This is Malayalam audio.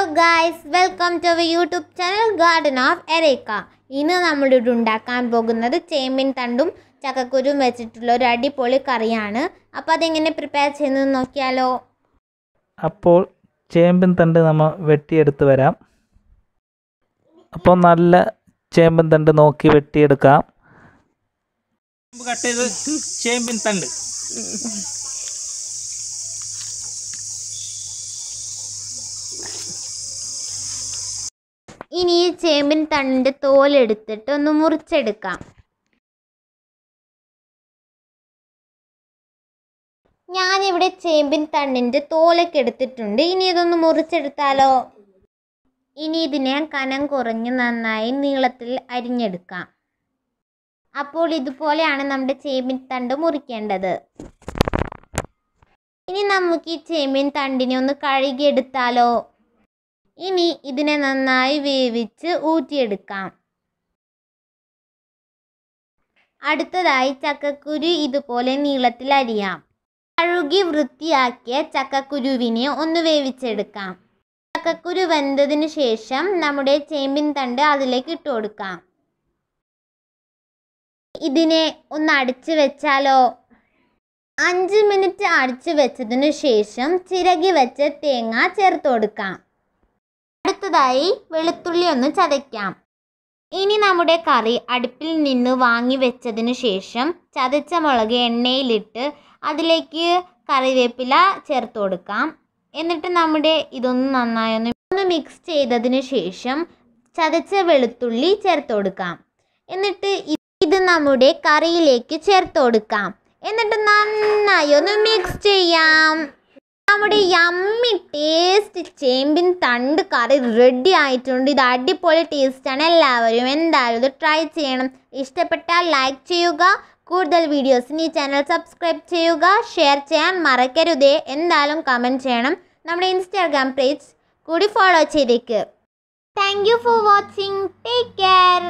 hello guys welcome to our YouTube channel garden of Areca ഇന്ന് നമ്മളിവിടെ ഉണ്ടാക്കാൻ പോകുന്നത് ചേമ്പിൻ തണ്ടും ചക്കക്കുരും വെച്ചിട്ടുള്ള ഒരു അടിപൊളി കറിയാണ് അപ്പോൾ അതെങ്ങനെ പ്രിപ്പയർ ചെയ്യുന്നത് നോക്കിയാലോ അപ്പോൾ ചേമ്പിൻ തണ്ട് നമ്മൾ വെട്ടിയെടുത്ത് വരാം അപ്പോൾ നല്ല ചേമ്പിൻ തണ്ട് നോക്കി വെട്ടിയെടുക്കാം കട്ട് ചേമ്പിൻ തണ്ട് ഇനി ഈ ചേമ്പിൻ തണ്ട് തോലെടുത്തിട്ട് ഒന്ന് മുറിച്ചെടുക്കാം ഞാനിവിടെ ചേമ്പിൻ തണ്ണിൻ്റെ തോലൊക്കെ എടുത്തിട്ടുണ്ട് ഇനി ഇതൊന്ന് മുറിച്ചെടുത്താലോ ഇനി ഇതിനെ കനം കുറഞ്ഞ് നന്നായി നീളത്തിൽ അരിഞ്ഞെടുക്കാം അപ്പോൾ ഇതുപോലെയാണ് നമ്മുടെ ചേമ്പിൻ തണ്ട് മുറിക്കേണ്ടത് ഇനി നമുക്ക് ഈ ചെമ്മീൻ തണ്ടിനെ ഒന്ന് കഴുകിയെടുത്താലോ ഇനി ഇതിനെ നന്നായി വേവിച്ച് ഊറ്റിയെടുക്കാം അടുത്തതായി ചക്കക്കുരു ഇതുപോലെ നീളത്തിൽ അരിയാം കഴുകി വൃത്തിയാക്കിയ ചക്കക്കുരുവിനെ ഒന്ന് വേവിച്ചെടുക്കാം ചക്കക്കുരു വെന്തതിന് ശേഷം നമ്മുടെ ചേമ്പിൻ തണ്ട് അതിലേക്ക് ഇട്ടുകൊടുക്കാം കൊടുക്കാം ഇതിനെ ഒന്ന് അടിച്ചു വെച്ചാലോ അഞ്ച് മിനിറ്റ് അടിച്ചു വെച്ചതിനു ശേഷം ചിരകി വെച്ച തേങ്ങ ചേർത്ത് കൊടുക്കാം അടുത്തതായി വെളുത്തുള്ളി ഒന്ന് ചതയ്ക്കാം ഇനി നമ്മുടെ കറി അടുപ്പിൽ നിന്ന് വാങ്ങി വെച്ചതിന് ശേഷം ചതച്ച മുളക് എണ്ണയിലിട്ട് അതിലേക്ക് കറിവേപ്പില ചേർത്ത് കൊടുക്കാം എന്നിട്ട് നമ്മുടെ ഇതൊന്ന് നന്നായി ഒന്ന് ഒന്ന് മിക്സ് ചെയ്തതിന് ശേഷം ചതച്ച വെളുത്തുള്ളി ചേർത്ത് കൊടുക്കാം എന്നിട്ട് ഇത് നമ്മുടെ കറിയിലേക്ക് ചേർത്ത് കൊടുക്കാം എന്നിട്ട് നന്നായി ഒന്ന് മിക്സ് ചെയ്യാം നമ്മുടെ യമ്മി ടേസ്റ്റ് ചേമ്പിൻ തണ്ട് കറി റെഡി ആയിട്ടുണ്ട് ഇത് അടിപൊളി ടേസ്റ്റാണ് എല്ലാവരും എന്തായാലും ഇത് ട്രൈ ചെയ്യണം ഇഷ്ടപ്പെട്ടാൽ ലൈക്ക് ചെയ്യുക കൂടുതൽ വീഡിയോസിന് ഈ ചാനൽ സബ്സ്ക്രൈബ് ചെയ്യുക ഷെയർ ചെയ്യാൻ മറക്കരുതേ എന്തായാലും കമൻറ്റ് ചെയ്യണം നമ്മുടെ ഇൻസ്റ്റാഗ്രാം പേജ് കൂടി ഫോളോ ചെയ്തേക്ക് thank you for watching take care